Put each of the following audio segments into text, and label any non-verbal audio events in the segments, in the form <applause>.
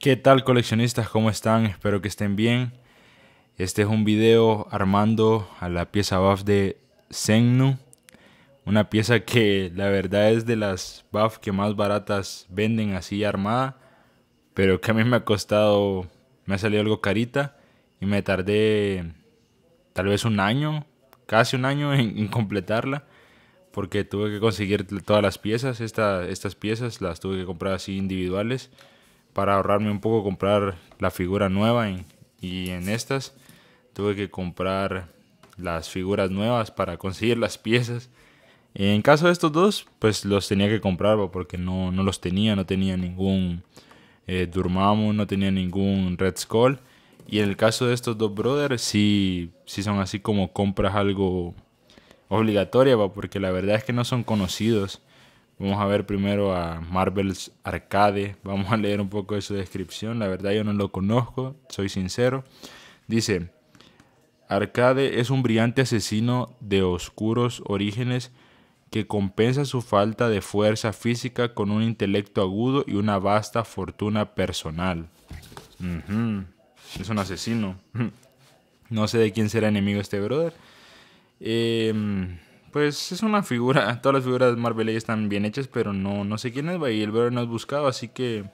¿Qué tal coleccionistas? ¿Cómo están? Espero que estén bien. Este es un video armando a la pieza buff de Zengnu Una pieza que la verdad es de las buff que más baratas venden así armada. Pero que a mí me ha costado, me ha salido algo carita. Y me tardé tal vez un año, casi un año en, completarla. Porque tuve que conseguir todas las piezas. estas piezas las tuve que comprar así individuales para ahorrarme un poco comprar la figura nueva y en estas tuve que comprar las figuras nuevas para conseguir las piezas. En caso de estos dos, pues los tenía que comprar porque no, los tenía, no tenía ningún eh, Durmamo, no tenía ningún Red Skull. Y en el caso de estos dos brothers, sí, sí son así como compras algo obligatoria, porque la verdad es que no son conocidos. Vamos a ver primero a Marvel's Arcade. Vamos a leer un poco de su descripción. La verdad yo no lo conozco, soy sincero. Dice, Arcade es un brillante asesino de oscuros orígenes que compensa su falta de fuerza física con un intelecto agudo y una vasta fortuna personal. Es un asesino. <laughs> No sé de quién será enemigo este brother. Eh, pues es una figura, <laughs> todas las figuras de Marvel están bien hechas, pero no, no sé quién es, y el brother no es buscado, así que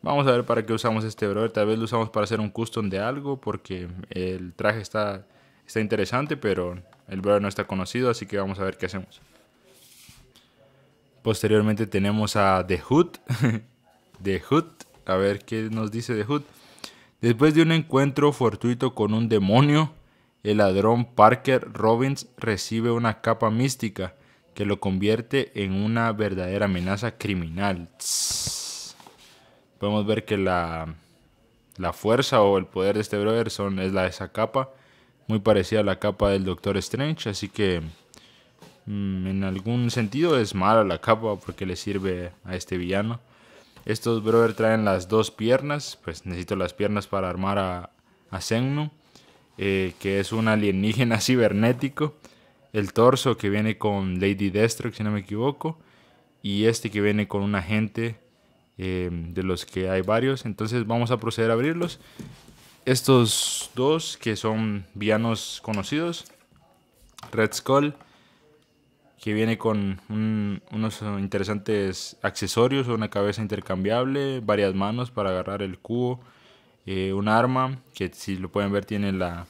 vamos a ver para qué usamos este brother. Tal vez lo usamos para hacer un custom de algo, porque el traje está, está interesante, pero el brother no está conocido, así que vamos a ver qué hacemos. Posteriormente tenemos a The Hood. <laughs> The Hood, a ver qué nos dice The Hood. Después de un encuentro fortuito con un demonio, el ladrón Parker Robbins recibe una capa mística que lo convierte en una verdadera amenaza criminal. Podemos ver que la, fuerza o el poder de este brother es la de esa capa, muy parecida a la capa del Doctor Strange, así que mm, en algún sentido es mala la capa porque le sirve a este villano. Estos brother traen las dos piernas, pues necesito las piernas para armar a, a eh, que es un alienígena <laughs> cibernético. El torso que viene con Lady Destro si no me equivoco. Y este que viene con un agente eh, de los que hay varios. Entonces vamos a proceder a abrirlos. Estos dos que son vianos conocidos. Red Skull que viene con unos interesantes accesorios, una cabeza intercambiable, varias manos para agarrar el cubo, eh, un arma que si lo pueden ver tiene la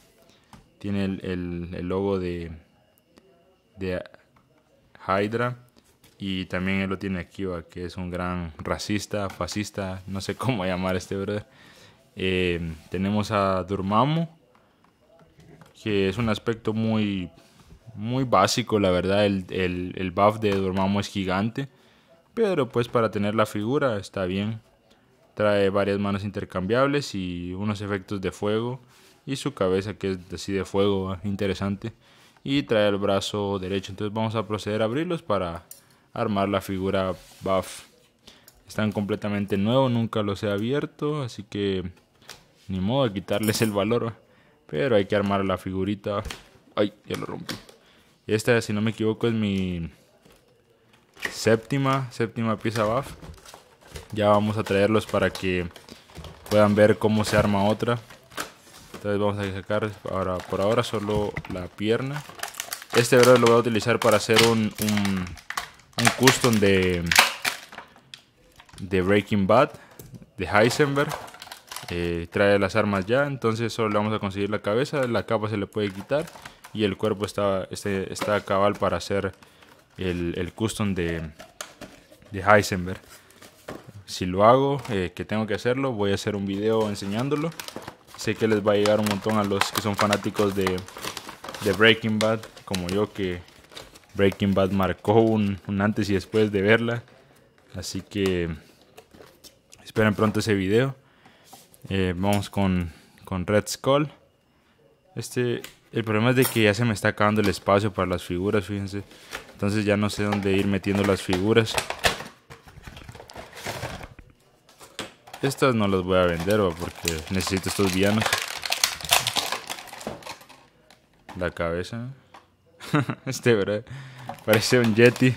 tiene el, logo de, de Hydra y también él lo tiene aquí, que es un gran racista, fascista, no sé <laughs> cómo llamar a este brother. Eh, tenemos a Durmamo, que es un aspecto muy, muy básico, la verdad. El, el, el buff de Durmamo es gigante, pero pues para tener la figura está bien. Trae varias manos intercambiables y unos efectos de fuego. Y su cabeza que es así de fuego, ah, interesante. Y trae el brazo derecho. Entonces vamos a proceder a abrirlos para armar la figura buff. Están completamente nuevos, nunca los he abierto. Así que ni modo de quitarles el valor. Ah. Pero hay que armar la figurita. Ay, ya lo rompí. Esta, si no me equivoco, es mi séptima, séptima pieza buff. Ya vamos a traerlos para que puedan ver cómo se arma otra. Entonces vamos a sacar por ahora solo la pierna. Este bro lo voy a utilizar para hacer un, custom de, de Breaking Bad, de Heisenberg. Eh, trae las armas ya, entonces solo le vamos a conseguir la cabeza, la capa se le puede quitar y el cuerpo está, este, está cabal para hacer el, custom de, de Heisenberg si lo hago, eh, que tengo que hacerlo, voy a hacer un video enseñándolo. Sé que les va a llegar un montón a los que son fanáticos de, Breaking Bad, como yo que Breaking Bad marcó un, antes y después de verla. Así que esperen pronto ese video. Eh, vamos con, Red Skull. Este, el problema es de que ya se me está acabando el espacio para las figuras, fíjense. Entonces ya no sé dónde ir metiendo las figuras. Estas no las voy a vender porque necesito estos villanos. La cabeza. <laughs> este, ¿verdad? Parece un yeti.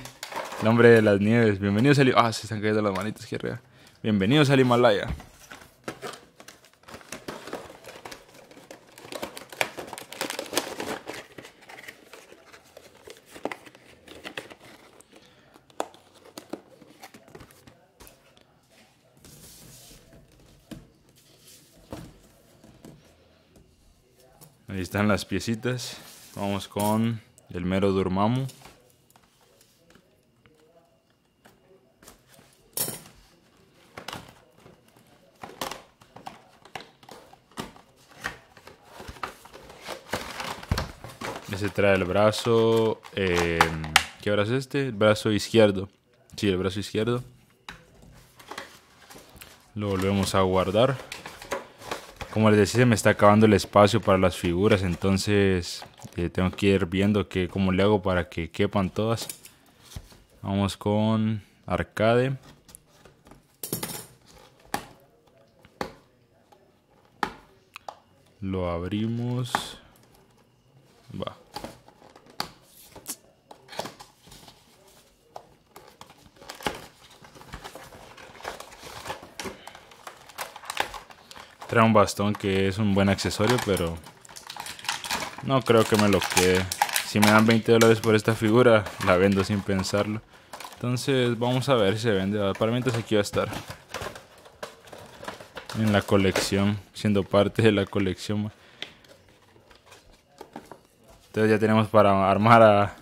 El de las nieves. Bienvenidos al... Ah, se están cayendo las manitas aquí arriba. Bienvenidos al Himalaya. Ahí están las piecitas. Vamos con el mero Durmamu. Ese trae el brazo... Eh, ¿Qué brazo es este? El brazo izquierdo. Sí, el brazo izquierdo. Lo volvemos a guardar. Como les decía, se me está acabando el espacio para las figuras, entonces eh, tengo que ir viendo que, cómo le hago para que quepan todas. Vamos con arcade. Lo abrimos. Va. Trae un bastón que es un buen accesorio, pero no creo que me lo quede. Si me dan 20 dólares por esta figura, la vendo sin pensarlo. Entonces vamos a ver si se vende. Para mientras aquí va a estar. En la colección. Siendo parte de la colección. Entonces ya tenemos para armar a,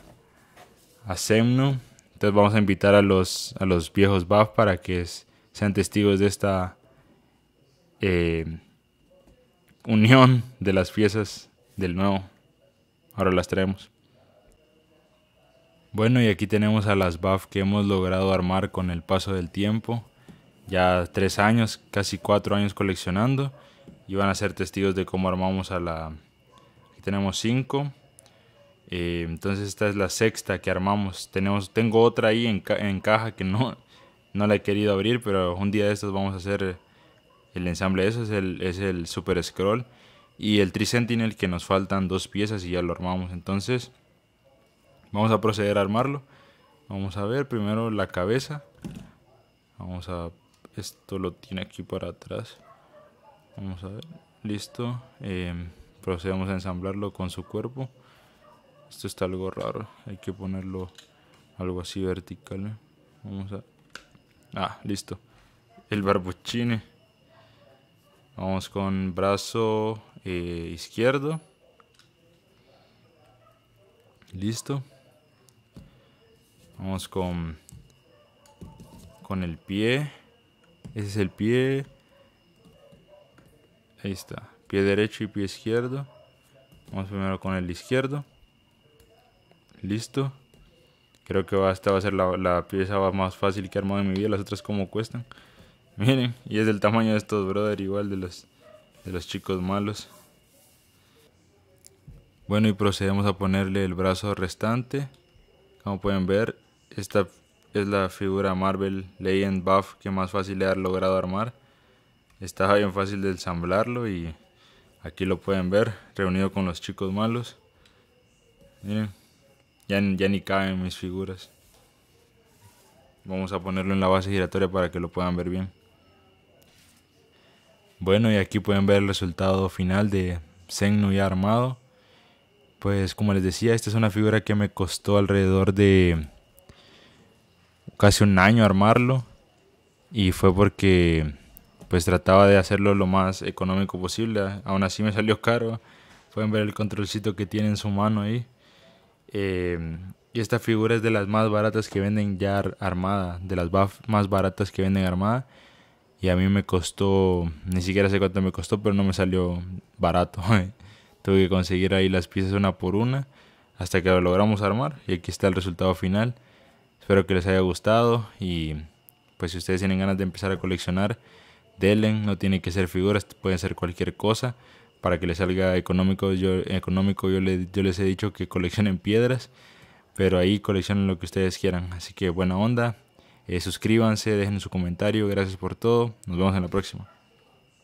a Semnu. Entonces vamos a invitar a los, a los viejos Buff para que sean testigos de esta eh, unión de las piezas del nuevo. Ahora las traemos. Bueno, y aquí tenemos a las BAF que hemos logrado armar con el paso del tiempo. Ya tres años, casi cuatro años coleccionando. Y van a ser testigos de cómo armamos a la... Aquí tenemos cinco. Eh, entonces esta es la sexta que armamos. Tenemos, tengo otra ahí en, en caja que no, no la he querido abrir, pero un día de estos vamos a hacer el ensamble de eso es el, es el Super Scroll y el Tri que nos faltan dos piezas y ya lo armamos. Entonces vamos a proceder a armarlo. Vamos a ver primero la cabeza. Vamos a... Esto lo tiene aquí para atrás. Vamos a ver. Listo. Em, procedemos a ensamblarlo con su cuerpo. Esto está algo raro. Hay que ponerlo algo así vertical. ¿eh? Vamos a... Ah, listo. El barbuchine. Vamos con brazo eh, izquierdo. Listo. Vamos con, con el pie. Ese es el pie. Ahí está. Pie derecho y pie izquierdo. Vamos primero con el izquierdo. Listo. Creo que esta va a ser la, la pieza más fácil que he armado en mi vida. Las otras como cuestan. Miren, y es del tamaño de estos, brother, igual de los, de los chicos malos. Bueno, y procedemos a ponerle el brazo restante. Como pueden ver, esta es la figura Marvel Legend Buff que más fácil le ha logrado armar. Estaba bien fácil de ensamblarlo y aquí lo pueden ver, reunido con los chicos malos. Miren, ya, ya ni caben mis figuras. Vamos a ponerlo en la base giratoria para que lo puedan ver bien. Bueno, y aquí pueden ver el resultado final de Nu ya armado. Pues como les decía, esta es una figura que me costó alrededor de casi un año armarlo. Y fue porque pues trataba de hacerlo lo más económico posible. Aún así me salió caro. Pueden ver el controlcito que tiene en su mano ahí. Em, y esta figura es de las más baratas que venden ya armada. De las más baratas que venden armada. Y a mí me costó, ni siquiera sé cuánto me costó, pero no me salió barato. <laughs> Tuve que conseguir ahí las piezas una por una hasta que lo logramos armar. Y aquí está el resultado final. Espero que les haya gustado y pues si ustedes tienen ganas de empezar a coleccionar, delen no tiene que ser figuras, pueden ser cualquier cosa. Para que les salga económico, yo, económico, yo les he dicho que coleccionen piedras, pero ahí coleccionen lo que ustedes quieran. Así que buena onda, eh, suscríbanse, dejen su comentario. Gracias por todo. Nos vemos en la próxima.